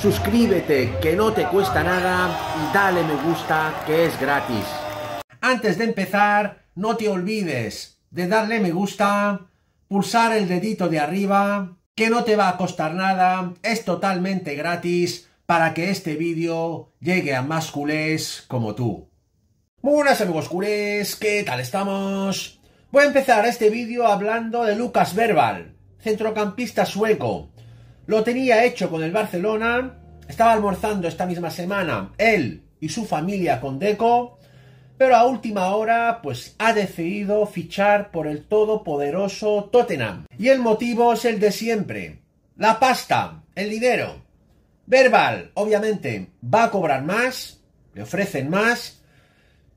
suscríbete que no te cuesta nada y dale me gusta que es gratis. Antes de empezar, no te olvides de darle me gusta, pulsar el dedito de arriba, que no te va a costar nada, es totalmente gratis para que este vídeo llegue a más culés como tú. Muy buenas amigos culés, ¿qué tal estamos? Voy a empezar este vídeo hablando de Lucas Verbal, centrocampista sueco, lo tenía hecho con el Barcelona. Estaba almorzando esta misma semana él y su familia con Deco. Pero a última hora, pues ha decidido fichar por el todopoderoso Tottenham. Y el motivo es el de siempre. La pasta, el dinero. Verbal, obviamente, va a cobrar más, le ofrecen más.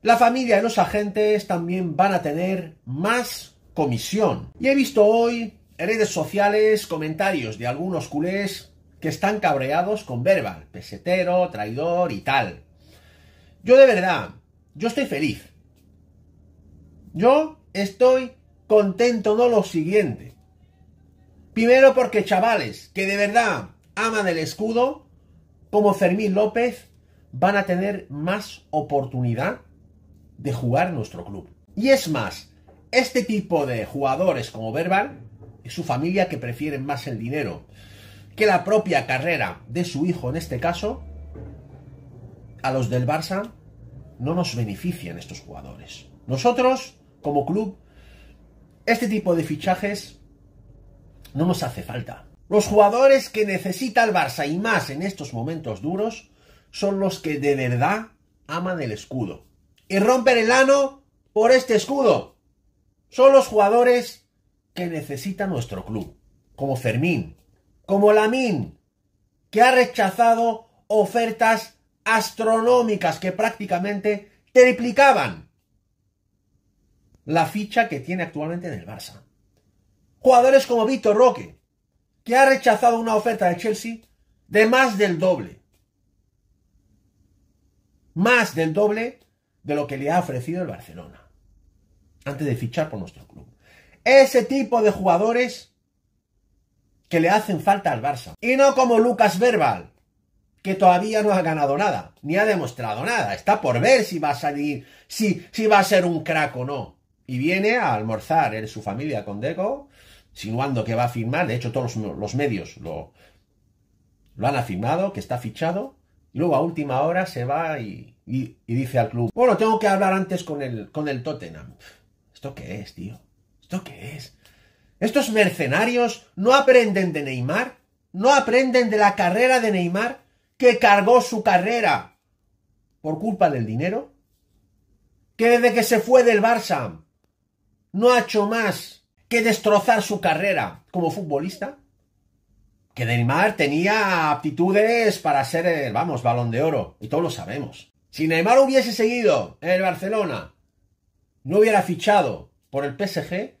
La familia y los agentes también van a tener más comisión. Y he visto hoy redes sociales, comentarios de algunos culés que están cabreados con Verbal, pesetero, traidor y tal. Yo de verdad, yo estoy feliz. Yo estoy contento, no lo siguiente. Primero porque chavales que de verdad aman el escudo, como Fermín López, van a tener más oportunidad de jugar nuestro club. Y es más, este tipo de jugadores como Verbal su familia que prefieren más el dinero que la propia carrera de su hijo en este caso, a los del Barça no nos benefician estos jugadores. Nosotros, como club, este tipo de fichajes no nos hace falta. Los jugadores que necesita el Barça y más en estos momentos duros son los que de verdad aman el escudo. Y romper el ano por este escudo. Son los jugadores que necesita nuestro club, como Fermín, como Lamín, que ha rechazado ofertas astronómicas que prácticamente triplicaban la ficha que tiene actualmente en el Barça. Jugadores como Víctor Roque, que ha rechazado una oferta de Chelsea de más del doble. Más del doble de lo que le ha ofrecido el Barcelona antes de fichar por nuestro club. Ese tipo de jugadores que le hacen falta al Barça. Y no como Lucas Verbal, que todavía no ha ganado nada, ni ha demostrado nada. Está por ver si va a salir, si, va a ser un crack o no. Y viene a almorzar en su familia con Deco, sinuando que va a firmar. De hecho, todos los, medios lo, lo han afirmado, que está fichado. Y luego a última hora se va y, dice al club, bueno, tengo que hablar antes con el, con el Tottenham. ¿Esto qué es, tío? qué es? ¿Estos mercenarios no aprenden de Neymar? ¿No aprenden de la carrera de Neymar? Que cargó su carrera por culpa del dinero. Que desde que se fue del Barça no ha hecho más que destrozar su carrera como futbolista. Que Neymar tenía aptitudes para ser el, vamos, balón de oro. Y todos lo sabemos. Si Neymar hubiese seguido en el Barcelona, no hubiera fichado por el PSG,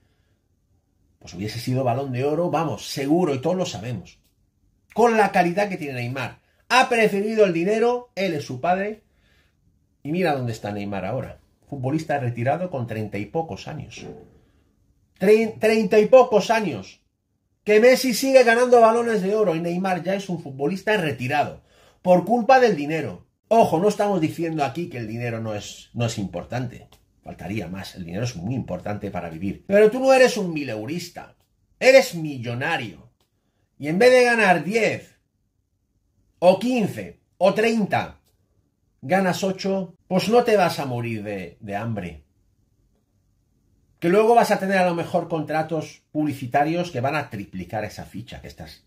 pues hubiese sido balón de oro, vamos, seguro, y todos lo sabemos. Con la calidad que tiene Neymar. Ha preferido el dinero, él es su padre. Y mira dónde está Neymar ahora. Futbolista retirado con treinta y pocos años. Treinta y pocos años. Que Messi sigue ganando balones de oro y Neymar ya es un futbolista retirado. Por culpa del dinero. Ojo, no estamos diciendo aquí que el dinero no es, no es importante. Faltaría más, el dinero es muy importante para vivir. Pero tú no eres un mileurista, eres millonario. Y en vez de ganar 10, o 15, o 30, ganas 8, pues no te vas a morir de, hambre. Que luego vas a tener a lo mejor contratos publicitarios que van a triplicar esa ficha que estás,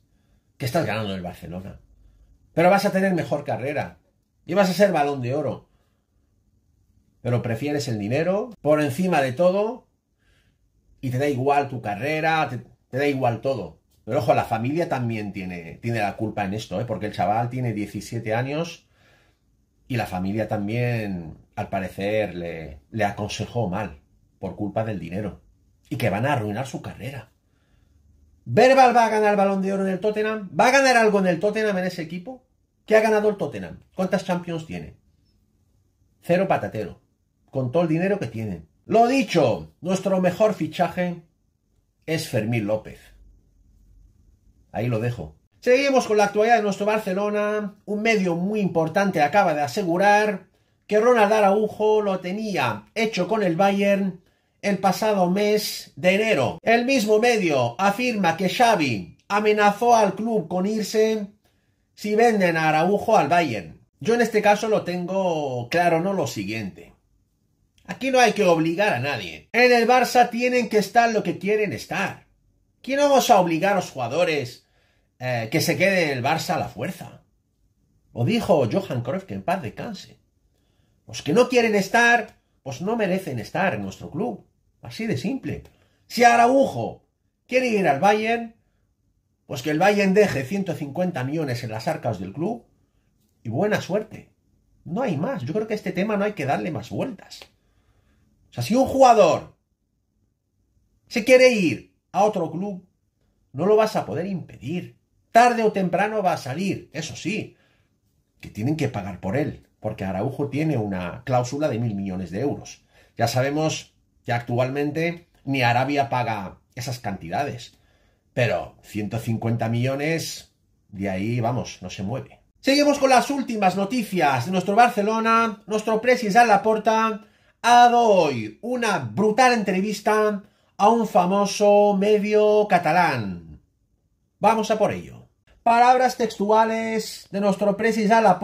que estás ganando en el Barcelona. Pero vas a tener mejor carrera. Y vas a ser balón de oro pero prefieres el dinero por encima de todo y te da igual tu carrera, te, da igual todo. Pero ojo, la familia también tiene, tiene la culpa en esto, ¿eh? porque el chaval tiene 17 años y la familia también, al parecer, le, le aconsejó mal por culpa del dinero y que van a arruinar su carrera. Verbal va a ganar el balón de oro en el Tottenham. ¿Va a ganar algo en el Tottenham en ese equipo? ¿Qué ha ganado el Tottenham? ¿Cuántas Champions tiene? Cero patatero con todo el dinero que tienen. Lo dicho, nuestro mejor fichaje es Fermín López. Ahí lo dejo. Seguimos con la actualidad de nuestro Barcelona. Un medio muy importante acaba de asegurar que Ronald Araujo lo tenía hecho con el Bayern el pasado mes de enero. El mismo medio afirma que Xavi amenazó al club con irse si venden a Araujo al Bayern. Yo en este caso lo tengo claro, no lo siguiente. Aquí no hay que obligar a nadie. En el Barça tienen que estar lo que quieren estar. ¿Quién vamos a obligar a los jugadores eh, que se queden en el Barça a la fuerza. O dijo Johan Cruyff, que en paz descanse. Los que no quieren estar, pues no merecen estar en nuestro club. Así de simple. Si Araujo quiere ir al Bayern, pues que el Bayern deje 150 millones en las arcas del club y buena suerte. No hay más. Yo creo que este tema no hay que darle más vueltas. O sea, si un jugador se quiere ir a otro club, no lo vas a poder impedir. Tarde o temprano va a salir, eso sí, que tienen que pagar por él, porque Araujo tiene una cláusula de mil millones de euros. Ya sabemos que actualmente ni Arabia paga esas cantidades, pero 150 millones, de ahí, vamos, no se mueve. Seguimos con las últimas noticias de nuestro Barcelona. Nuestro presi a la porta ha dado hoy una brutal entrevista a un famoso medio catalán. Vamos a por ello. Palabras textuales de nuestro presidente a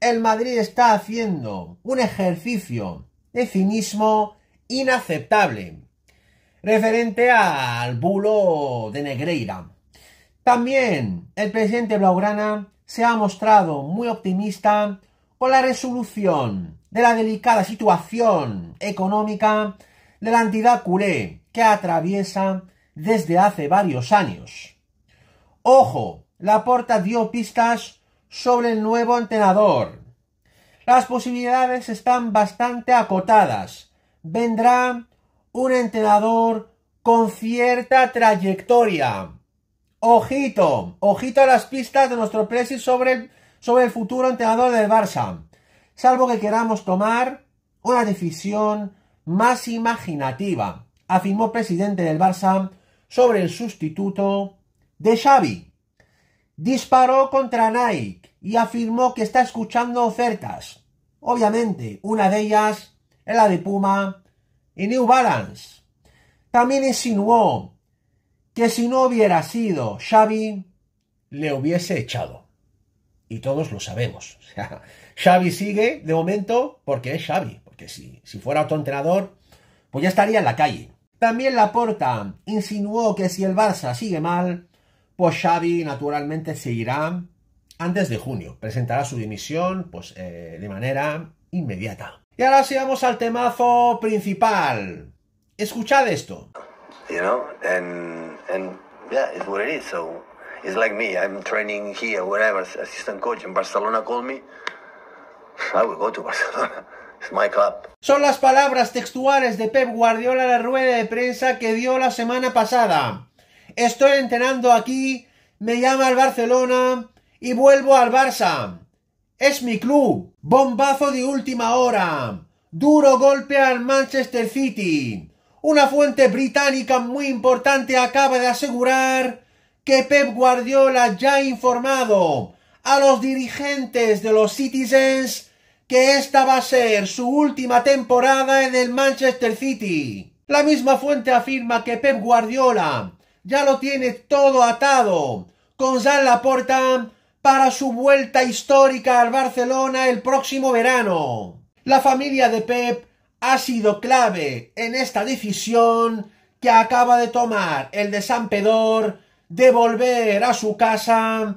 El Madrid está haciendo un ejercicio de cinismo inaceptable referente al bulo de Negreira. También el presidente Blaugrana se ha mostrado muy optimista con la resolución de la delicada situación económica de la entidad culé que atraviesa desde hace varios años. Ojo, la porta dio pistas sobre el nuevo entrenador. Las posibilidades están bastante acotadas. Vendrá un entrenador con cierta trayectoria. Ojito, ojito a las pistas de nuestro presi sobre el, sobre el futuro entrenador del Barça salvo que queramos tomar una decisión más imaginativa, afirmó el presidente del Barça sobre el sustituto de Xavi. Disparó contra Nike y afirmó que está escuchando ofertas. Obviamente, una de ellas es la de Puma y New Balance. También insinuó que si no hubiera sido Xavi, le hubiese echado. Y todos lo sabemos. Xavi sigue de momento porque es Xavi, porque si, si fuera otro entrenador, pues ya estaría en la calle. También Laporta insinuó que si el Barça sigue mal, pues Xavi naturalmente seguirá antes de junio. Presentará su dimisión pues, eh, de manera inmediata. Y ahora sí vamos al temazo principal. Escuchad esto. You know, and, yeah, it's what it is. So it's like me. I'm training here, whatever, assistant coach in Barcelona called me. Son las palabras textuales de Pep Guardiola en la rueda de prensa que dio la semana pasada. Estoy entrenando aquí, me llama el Barcelona y vuelvo al Barça. Es mi club. Bombazo de última hora. Duro golpe al Manchester City. Una fuente británica muy importante acaba de asegurar que Pep Guardiola ya ha informado a los dirigentes de los Citizens que esta va a ser su última temporada en el Manchester City. La misma fuente afirma que Pep Guardiola ya lo tiene todo atado con Jean Laporta para su vuelta histórica al Barcelona el próximo verano. La familia de Pep ha sido clave en esta decisión que acaba de tomar el de San de volver a su casa